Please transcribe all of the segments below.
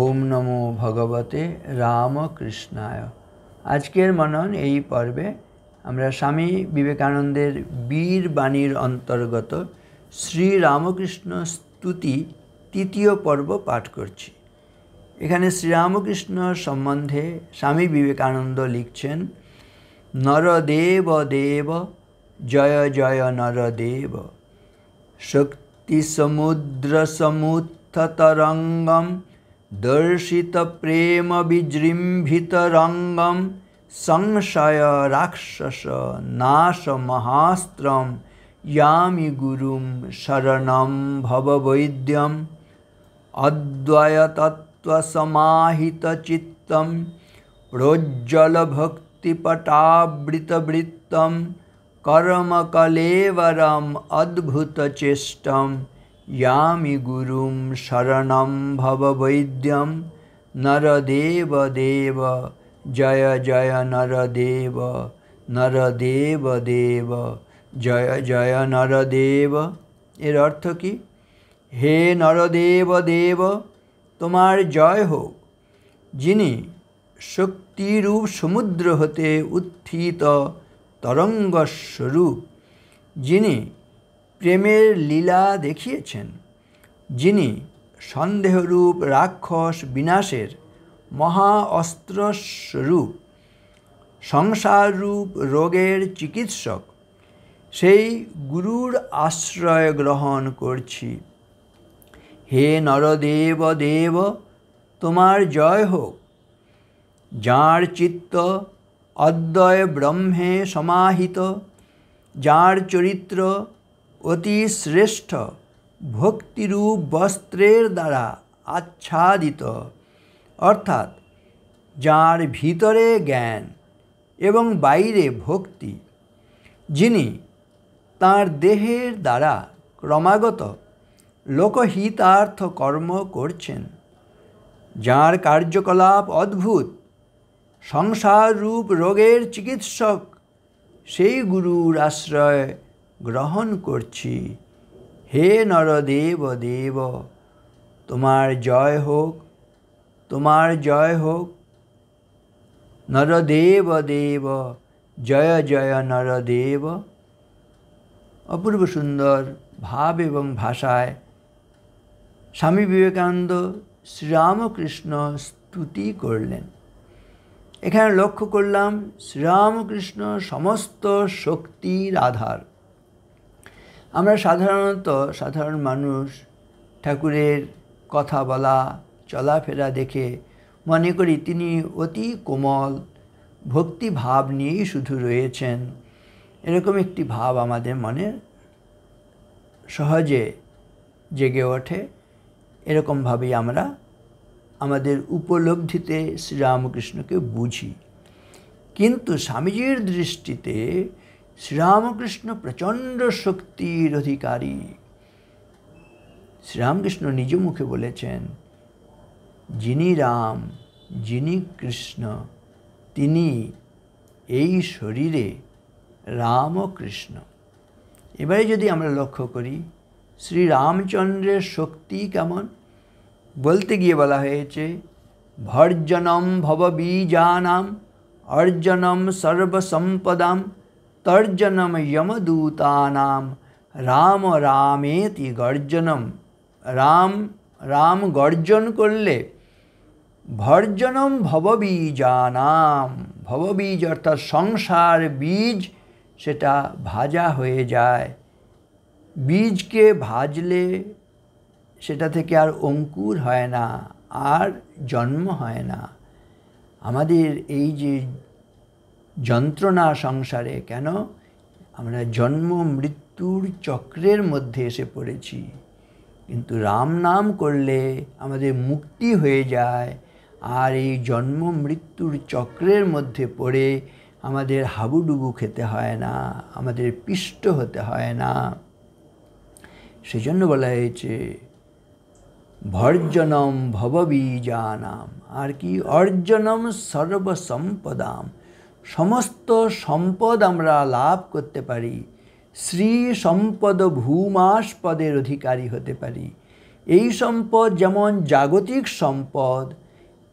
ওম নমো ভগবতে রামকৃষ্ণায় আজকের মনন এই পর্বে আমরা স্বামী বিবেকানন্দের বীর বাণীর অন্তর্গত শ্রী রামকৃষ্ণ স্তুতি তৃতীয় পর্ব পাঠ করছি এখানে শ্রীরামকৃষ্ণ সম্বন্ধে স্বামী বিবেকানন্দ লিখছেন নরদেব দেব জয় জয় নরদেব শক্তি সমুদ্র তরঙ্গম दर्शित प्रेम दर्शितप्रेमविजृम्भितरङ्गं संशयराक्षसनाशमहास्त्रं यामि गुरुं शरणं भववैद्यम् अद्वयतत्त्वसमाहितचित्तं प्रोज्ज्वलभक्तिपटावृतवृत्तं कर्मकलेवरम् अद्भुतचेष्टं यामि गुरुं शरणं भववैद्यं नरदेव देव जय जय नरदेव নরদেব দেব জয় জয় নরদেব এর অর্থ কি হে নরদেব দেব তোমার জয় হোক যিনি শক্তিরূপ সমুদ্র হতে উত্থিত তরঙ্গস্বরূপ যিনি প্রেমের লীলা দেখিয়েছেন যিনি সন্দেহরূপ রাক্ষস বিনাশের মহা অস্ত্রস্বরূপ সংসাররূপ রোগের চিকিৎসক সেই গুরুর আশ্রয় গ্রহণ করছি হে নরদেব দেব তোমার জয় হোক যাঁর চিত্ত অদ্বয় ব্রহ্মে সমাহিত যাঁর চরিত্র অতি শ্রেষ্ঠ ভক্তিরূপ বস্ত্রের দ্বারা আচ্ছাদিত অর্থাৎ যার ভিতরে জ্ঞান এবং বাইরে ভক্তি যিনি তার দেহের দ্বারা ক্রমাগত লোকহিতার্থ কর্ম করছেন যার কার্যকলাপ অদ্ভুত সংসাররূপ রোগের চিকিৎসক সেই গুরুর আশ্রয় গ্রহণ করছি হে নরদেব দেব তোমার জয় হোক তোমার জয় হোক নরদেব দেব জয় জয় নরদেব অপূর্ব সুন্দর ভাব এবং ভাষায় স্বামী বিবেকানন্দ শ্রীরামকৃষ্ণ স্তুতি করলেন এখানে লক্ষ্য করলাম শ্রীরামকৃষ্ণ সমস্ত শক্তির আধার আমরা সাধারণত সাধারণ মানুষ ঠাকুরের কথা বলা চলাফেরা দেখে মনে করি তিনি অতি কোমল ভক্তিভাব নিয়েই শুধু রয়েছেন এরকম একটি ভাব আমাদের মনে সহজে জেগে ওঠে এরকমভাবেই আমরা আমাদের উপলব্ধিতে শ্রীরামকৃষ্ণকে বুঝি কিন্তু স্বামীজির দৃষ্টিতে শ্রীরামকৃষ্ণ প্রচণ্ড শক্তির অধিকারী শ্রীরামকৃষ্ণ নিজ মুখে বলেছেন যিনি রাম যিনি কৃষ্ণ তিনি এই শরীরে রাম কৃষ্ণ এবারে যদি আমরা লক্ষ্য করি শ্রীরামচন্দ্রের শক্তি কেমন বলতে গিয়ে বলা হয়েছে ভর্জনম ভববীজানাম অর্জনম সর্বসম্পদাম তর্জনম যমদূতানাম রাম রামেতি গর্জনম রাম রাম গর্জন করলে ভর্জনম ভববীজানাম ভববীজ অর্থাৎ সংসার বীজ সেটা ভাজা হয়ে যায় বীজকে ভাজলে সেটা থেকে আর অঙ্কুর হয় না আর জন্ম হয় না আমাদের এই যে যন্ত্রণা সংসারে কেন আমরা জন্ম মৃত্যুর চক্রের মধ্যে এসে পড়েছি কিন্তু রাম নাম করলে আমাদের মুক্তি হয়ে যায় আর এই জন্ম মৃত্যুর চক্রের মধ্যে পড়ে আমাদের হাবুডুবু খেতে হয় না আমাদের পিষ্ট হতে হয় না সেজন্য বলা হয়েছে ভর্জনম ভববীজানাম আর কি অর্জনম সর্বসম্পদাম সমস্ত সম্পদ আমরা লাভ করতে পারি শ্রী সম্পদ ভূমাস পদের অধিকারী হতে পারি এই সম্পদ যেমন জাগতিক সম্পদ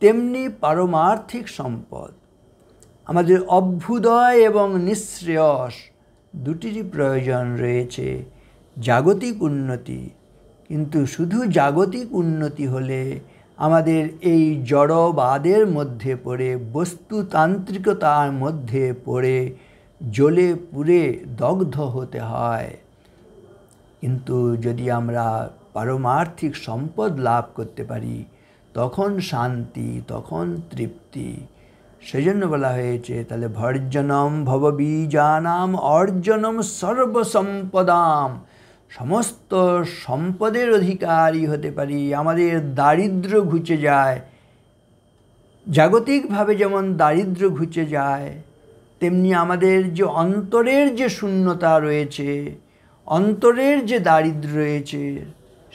তেমনি পারমার্থিক সম্পদ আমাদের অভ্যুদয় এবং নিঃশ্রেয়স দুটিরই প্রয়োজন রয়েছে জাগতিক উন্নতি কিন্তু শুধু জাগতিক উন্নতি হলে আমাদের এই জড়বাদের মধ্যে পড়ে বস্তুতান্ত্রিকতার মধ্যে পড়ে জ্বলে পুড়ে দগ্ধ হতে হয় কিন্তু যদি আমরা পারমার্থিক সম্পদ লাভ করতে পারি তখন শান্তি তখন তৃপ্তি সেজন্য বলা হয়েছে তাহলে ভর্জনম ভববীজানাম অর্জনম সর্বসম্পদাম সমস্ত সম্পদের অধিকারী হতে পারি আমাদের দারিদ্র ঘুচে যায় জাগতিকভাবে যেমন দারিদ্র ঘুচে যায় তেমনি আমাদের যে অন্তরের যে শূন্যতা রয়েছে অন্তরের যে দারিদ্র রয়েছে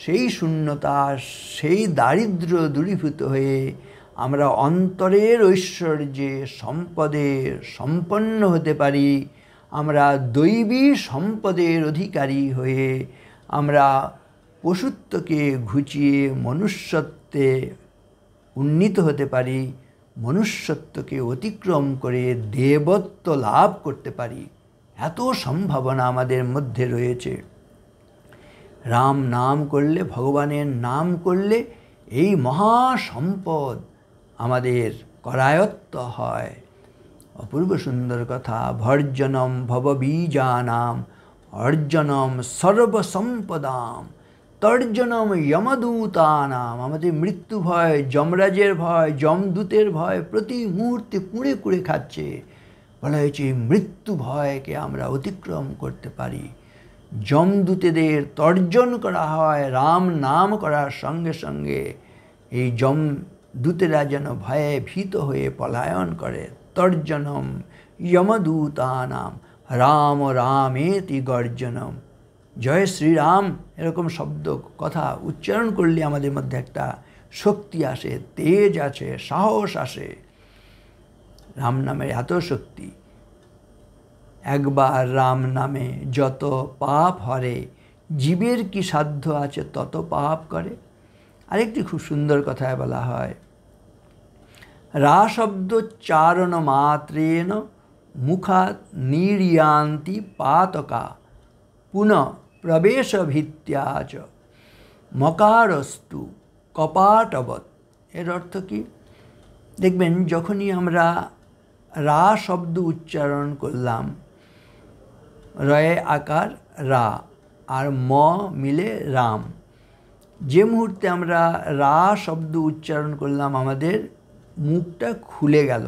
সেই শূন্যতা সেই দারিদ্র দূরীভূত হয়ে আমরা অন্তরের ঐশ্বর্যে সম্পদে সম্পন্ন হতে পারি আমরা দৈবী সম্পদের অধিকারী হয়ে আমরা পশুত্বকে ঘুচিয়ে মনুষ্যত্বে উন্নীত হতে পারি মনুষ্যত্বকে অতিক্রম করে দেবত্ব লাভ করতে পারি এত সম্ভাবনা আমাদের মধ্যে রয়েছে রাম নাম করলে ভগবানের নাম করলে এই মহা সম্পদ আমাদের করায়ত্ত হয় অপূর্ব সুন্দর কথা ভর্জনম ভববীজানাম অর্জনম সর্বসম্পদাম তর্জনম যমদূতানাম আমাদের মৃত্যু ভয় যমরাজের ভয় যমদূতের ভয় প্রতি মুহূর্তে কুঁড়ে কুঁড়ে খাচ্ছে বলা হয়েছে মৃত্যু ভয়কে আমরা অতিক্রম করতে পারি যমদূতেদের তর্জন করা হয় রাম নাম করার সঙ্গে সঙ্গে এই যমদূতেরা যেন ভয়ে ভীত হয়ে পলায়ন করেন তর্জনম যমদূতানাম রাম রামেতি গর্জনম জয় শ্রীরাম এরকম শব্দ কথা উচ্চারণ করলে আমাদের মধ্যে একটা শক্তি আসে তেজ আছে সাহস আসে রাম নামের এত শক্তি একবার রাম নামে যত পাপ হরে জীবের কি সাধ্য আছে তত পাপ করে আরেকটি খুব সুন্দর কথায় বলা হয় রা শব্দোচ্চারণমাত্রেণ মুখা নিরিয়ান্তি পাতকা পুনঃ প্রবেশভিত্য়া চ মকারস্তু কপাটবৎ এর অর্থ কি দেখবেন যখনই আমরা রা শব্দ উচ্চারণ করলাম রয়ে আকার রা আর ম মিলে রাম যে মুহূর্তে আমরা রা শব্দ উচ্চারণ করলাম আমাদের মুখটা খুলে গেল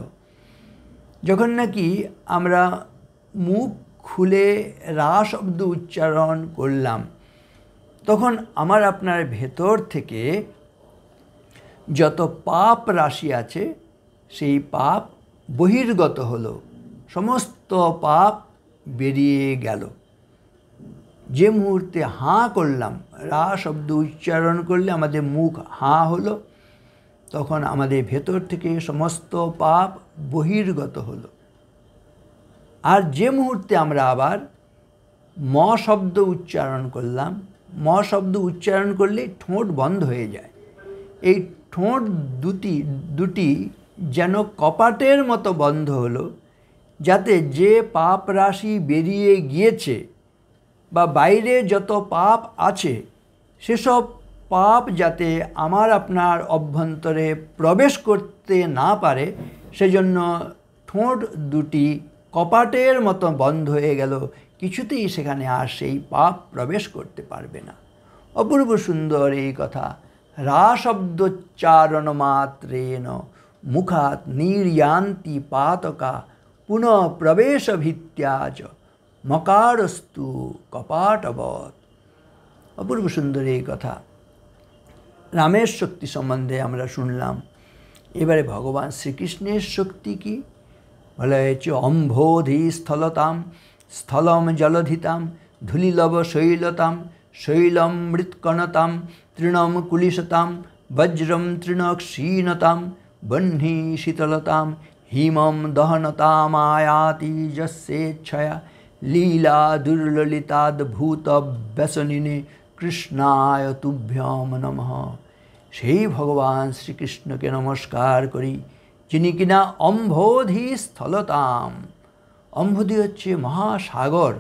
যখন নাকি আমরা মুখ খুলে রা শব্দ উচ্চারণ করলাম তখন আমার আপনার ভেতর থেকে যত পাপ রাশি আছে সেই পাপ বহির্গত হলো সমস্ত পাপ বেরিয়ে গেল যে মুহূর্তে হাঁ করলাম রা শব্দ উচ্চারণ করলে আমাদের মুখ হাঁ হলো তখন আমাদের ভেতর থেকে সমস্ত পাপ বহির্গত হলো আর যে মুহূর্তে আমরা আবার ম শব্দ উচ্চারণ করলাম ম শব্দ উচ্চারণ করলে ঠোঁট বন্ধ হয়ে যায় এই ঠোঁট দুটি দুটি যেন কপাটের মতো বন্ধ হলো যাতে যে পাপ রাশি বেরিয়ে গিয়েছে বা বাইরে যত পাপ আছে সেসব পাপ যাতে আমার আপনার অভ্যন্তরে প্রবেশ করতে না পারে সেজন্য ঠোঁট দুটি কপাটের মতো বন্ধ হয়ে গেল কিছুতেই সেখানে আর সেই পাপ প্রবেশ করতে পারবে না অপূর্ব সুন্দর এই কথা রা শব্দোচ্চারণ মুখাত নির্যান্তি পাতকা পুনঃ প্রবেশ ভিত্যাচ মকারস্তু কপাটবৎ অপূর্ব সুন্দর এই কথা রামের শক্তি সম্বন্ধে আমরা শুনলাম এবারে ভগবান শ্রীকৃষ্ণের শক্তি কি বলা হয়েছে অম্ভোধি স্থলতাম স্থলম জলধিতাম ধুলিলব শৈলতাম শৈলম মৃৎকণতাম তৃণম কুলিশতাম বজ্রম তৃণক্ষীণতাম বহ্নি শীতলতাম হিমম দহনতামায়াতি যস্যেচ্ছয়া লীলা ব্যসনিনে কৃষ্ণায় তুভ্যম নম সেই ভগবান শ্রীকৃষ্ণকে নমস্কার করি যিনি কিনা অম্বোধি স্থলতাম অম্ভোধি হচ্ছে মহাসাগর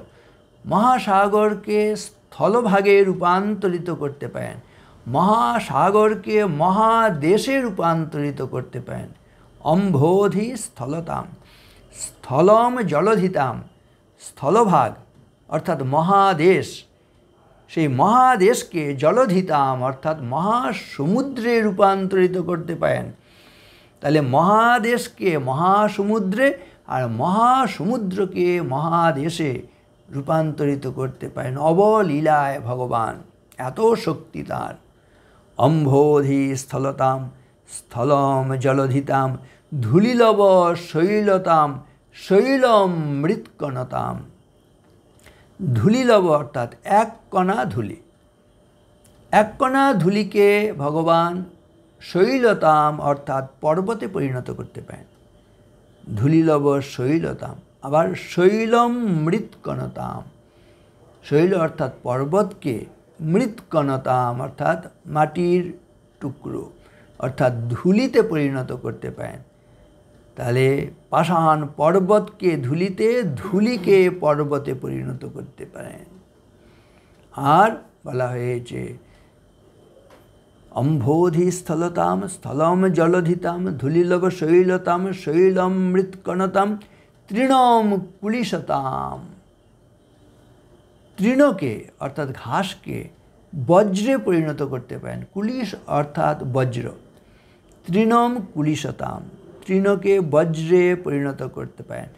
মহাসাগরকে স্থলভাগে রূপান্তরিত করতে পারেন মহাসাগরকে মহাদেশে রূপান্তরিত করতে পারেন অম্বোধি স্থলতাম স্থলম জলধিতাম স্থলভাগ অর্থাৎ মহাদেশ সেই মহাদেশকে জলধিতাম অর্থাৎ মহাসমুদ্রে রূপান্তরিত করতে পারেন তাহলে মহাদেশকে মহাসমুদ্রে আর মহাসমুদ্রকে মহাদেশে রূপান্তরিত করতে পারেন অবলীলায় ভগবান এত শক্তি তার অম্বোধি স্থলতাম স্থলম জলধিতাম ধুলিলব শৈলতাম শৈলম মৃৎকণতাম ধুলি লব অর্থাৎ এক কণা ধুলি এক কণা ধুলিকে ভগবান শৈলতাম অর্থাৎ পর্বতে পরিণত করতে পারেন ধুলিলব শৈলতাম আবার শৈলম মৃৎকণতাম শৈল অর্থাৎ পর্বতকে মৃৎকণতাম অর্থাৎ মাটির টুকরো অর্থাৎ ধুলিতে পরিণত করতে পারেন তাহলে পাষাণ পর্বতকে ধুলিতে ধুলিকে পর্বতে পরিণত করতে পারেন আর বলা হয়েছে অম্ভোধি স্থলতাম স্থলম জলধিতাম ধুলিলব শৈলতাম শৈলম মৃৎকণতাম তৃণম কুলিশতাম তৃণকে অর্থাৎ ঘাসকে বজ্রে পরিণত করতে পারেন কুলিশ অর্থাৎ বজ্র তৃণম কুলিশতাম তৃণকে বজ্রে পরিণত করতে পারেন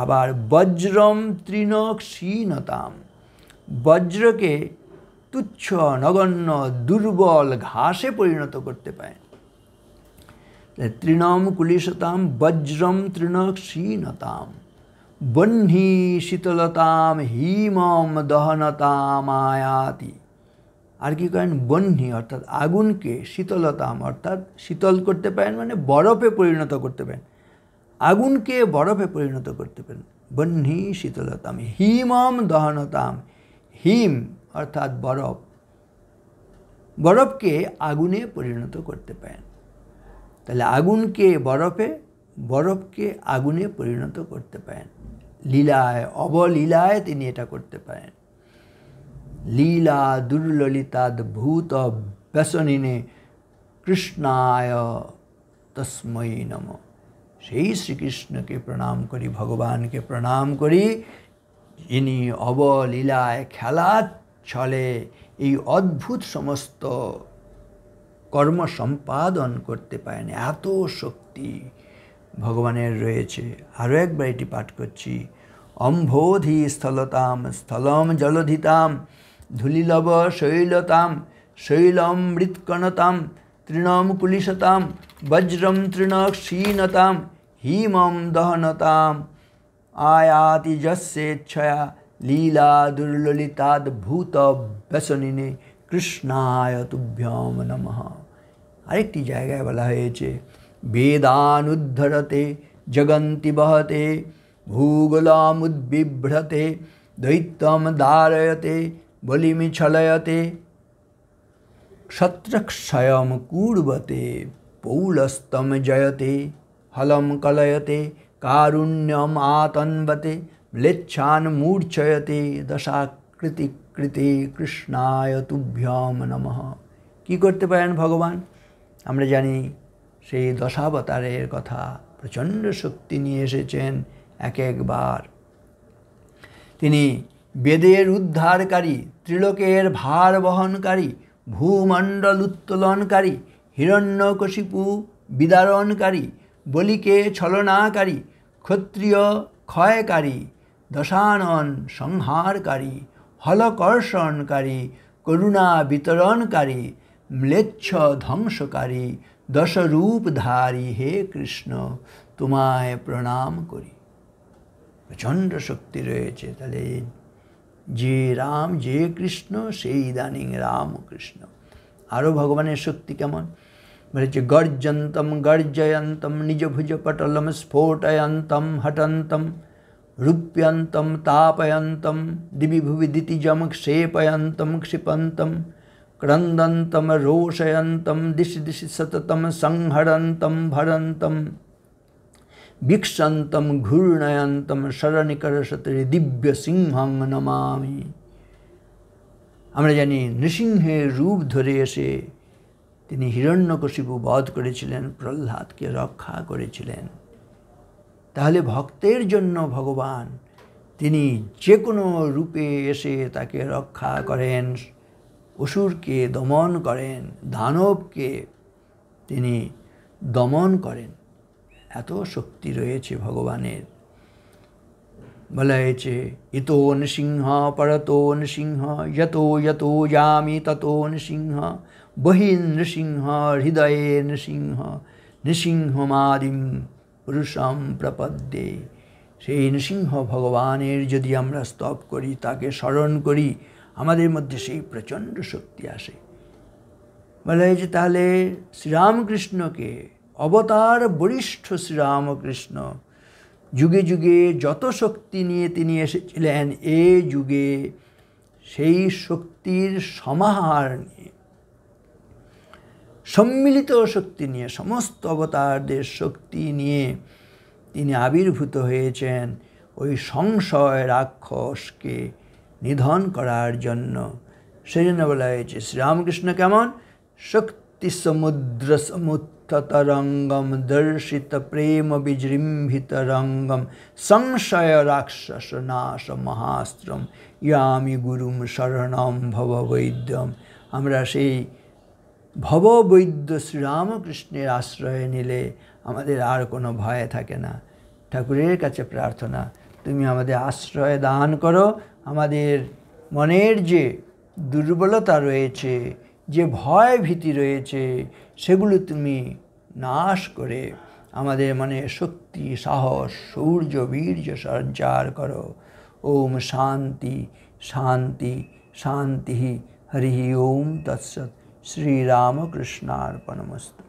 আবার বজ্রম তৃণ ক্ষীণতাম বজ্রকে তুচ্ছ নগণ্য দুর্বল ঘাসে পরিণত করতে পারেন তৃণম কুলিশতাম বজ্রম তৃণ ক্ষীণতাম বহ্নি শীতলতাম হিমম দহনতামায়াতি আর কি করেন বহ্নি অর্থাৎ আগুনকে শীতলতাম অর্থাৎ শীতল করতে পারেন মানে বরফে পরিণত করতে পারেন আগুনকে বরফে পরিণত করতে পারেন বহ্নি শীতলতাম হিমম দহনতাম হিম অর্থাৎ বরফ বরফকে আগুনে পরিণত করতে পারেন তাহলে আগুনকে বরফে বরফকে আগুনে পরিণত করতে পারেন লীলায় অবলীলায় তিনি এটা করতে পারেন লীলা দুর্ললিতাদ্ভূত ব্যসনিনে কৃষ্ণায় তস্ময়ী নম সেই শ্রীকৃষ্ণকে প্রণাম করি ভগবানকে প্রণাম করি যিনি অবলীলায় খেলা ছলে এই অদ্ভুত সমস্ত কর্ম সম্পাদন করতে পারেন এত শক্তি ভগবানের রয়েছে আরও একবার এটি পাঠ করছি অম্বোধি স্থলতাম স্থলম জলধিতাম धूलिलव शैलतां शैलमृत्कणतां तृणं कुलिशतां वज्रं तृणक्षीणतां हिमं दहनताम् आयाति जस्सेच्छया लीला দুর্ললিতাদ্ভূতব্যসনিনে কৃষ্ণায় তুভ্যম নম আরেকটি জায়গায় বলা হয়েছে বেদানুদ্ধরতে জগন্তি বহতে ভূগোলামুদ্বিভ্রতে দৈত্যম দারয়তে বলিমি ছলয়তে শত্রক্ষয়ম কূর্বতে পৌলস্তম জয়তে হলম কলয়তে কারুণ্যম আতন্বতে ম্লেচ্ছান মূর্ছয়তে দশাকৃতি কৃতে কৃষ্ণায় তুভ্যম নম কী করতে পারেন ভগবান আমরা জানি সেই দশাবতারের কথা প্রচণ্ড শক্তি নিয়ে এসেছেন এক একবার তিনি বেদের উদ্ধারকারী ত্রিলোকের ভার বহনকারী ভূমণ্ডল উত্তোলনকারী হিরণ্যকশিপু বিদারণকারী বলিকে ছলনাকারী ক্ষত্রিয় ক্ষয়কারী দশানন সংহারকারী হলকর্ষণকারী করুণা বিতরণকারী ম্লেচ্ছ ধ্বংসকারী দশরূপধারী হে কৃষ্ণ তোমায় প্রণাম করি প্রচণ্ড শক্তি রয়েছে তাহলে जे राम जे कृष्ण से इदानी राम कृष्ण आरो भगवान शक्ति केमन बोले गर्जन्तम गर्जयंतम निज भुज पटलम स्फोटयंतम हटंतम रूप्यंतम तापयंतम दिवि भुवि दितिजम क्षेपयत क्षिपंतम क्रंद रोषयत दिश दिश सतत संहरंतम भरत ভিক্ষান্তম ঘূর্ণয়ন্তম শরণিকরসতরে দিব্য সিংহং নমামি আমরা জানি নৃসিংহের রূপ ধরে এসে তিনি হিরণ্যকশিপু বধ করেছিলেন প্রহ্লাদকে রক্ষা করেছিলেন তাহলে ভক্তের জন্য ভগবান তিনি যে কোনো রূপে এসে তাকে রক্ষা করেন অসুরকে দমন করেন দানবকে তিনি দমন করেন এত শক্তি রয়েছে ভগবানের বলা হয়েছে ইতো নৃসিংহ পরতো নৃসিংহ যত যত যামি তত নৃসিংহ বহি নৃসিংহ হৃদয়ে নৃসিংহ মাদিম পুরুষম প্রপদ্যে সেই নৃসিংহ ভগবানের যদি আমরা স্তব করি তাকে স্মরণ করি আমাদের মধ্যে সেই প্রচণ্ড শক্তি আসে বলা হয়েছে তাহলে শ্রীরামকৃষ্ণকে অবতার বরিষ্ঠ শ্রীরামকৃষ্ণ যুগে যুগে যত শক্তি নিয়ে তিনি এসেছিলেন এ যুগে সেই শক্তির সমাহার নিয়ে সম্মিলিত শক্তি নিয়ে সমস্ত অবতারদের শক্তি নিয়ে তিনি আবির্ভূত হয়েছেন ওই সংশয় রাক্ষসকে নিধন করার জন্য সেই জন্য বলা হয়েছে শ্রীরামকৃষ্ণ কেমন শক্তি দর্শিত প্রেম রঙ্গম সংশয় রাক্ষস নাশ সংশয়রাক্ষসনাশমহাস্ত্রম ইয়ামি গুরুম শরণম ভব বৈদ্যম আমরা সেই ভব বৈদ্য শ্রীরামকৃষ্ণের আশ্রয় নিলে আমাদের আর কোনো ভয় থাকে না ঠাকুরের কাছে প্রার্থনা তুমি আমাদের আশ্রয় দান করো আমাদের মনের যে দুর্বলতা রয়েছে যে ভয় ভীতি রয়েছে সেগুলো তুমি নাশ করে আমাদের মনে শক্তি সাহস সৌর্য বীর্য সঞ্চার করো ওম শান্তি শান্তি শান্তি হরি ওম তৎসৎ শ্রীরামকৃষ্ণার্পণমস্ত